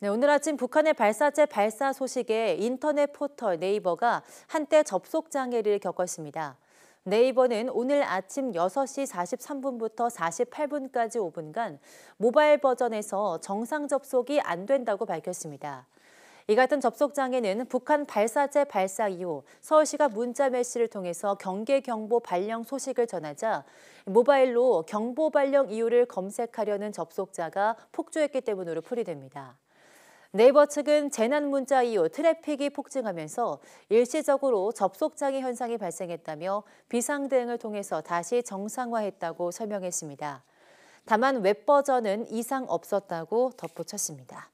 네, 오늘 아침 북한의 발사체 발사 소식에 인터넷 포털 네이버가 한때 접속 장애를 겪었습니다. 네이버는 오늘 아침 6시 43분부터 48분까지 5분간 모바일 버전에서 정상 접속이 안 된다고 밝혔습니다. 이 같은 접속 장애는 북한 발사체 발사 이후 서울시가 문자 메시를 통해서 경계 경보 발령 소식을 전하자 모바일로 경보 발령 이유를 검색하려는 접속자가 폭주했기 때문으로 풀이됩니다. 네이버 측은 재난 문자 이후 트래픽이 폭증하면서 일시적으로 접속 장애 현상이 발생했다며 비상 대응을 통해서 다시 정상화했다고 설명했습니다. 다만 웹 버전은 이상 없었다고 덧붙였습니다.